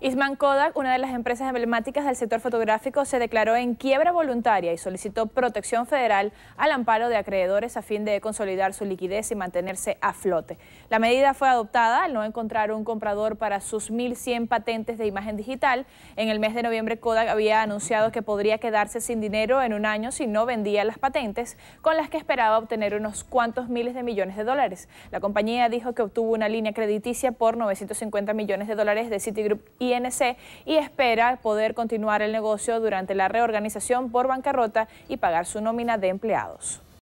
Isman Kodak, una de las empresas emblemáticas del sector fotográfico, se declaró en quiebra voluntaria y solicitó protección federal al amparo de acreedores a fin de consolidar su liquidez y mantenerse a flote. La medida fue adoptada al no encontrar un comprador para sus 1.100 patentes de imagen digital. En el mes de noviembre, Kodak había anunciado que podría quedarse sin dinero en un año si no vendía las patentes, con las que esperaba obtener unos cuantos miles de millones de dólares. La compañía dijo que obtuvo una línea crediticia por 950 millones de dólares de Citigroup y y espera poder continuar el negocio durante la reorganización por bancarrota y pagar su nómina de empleados.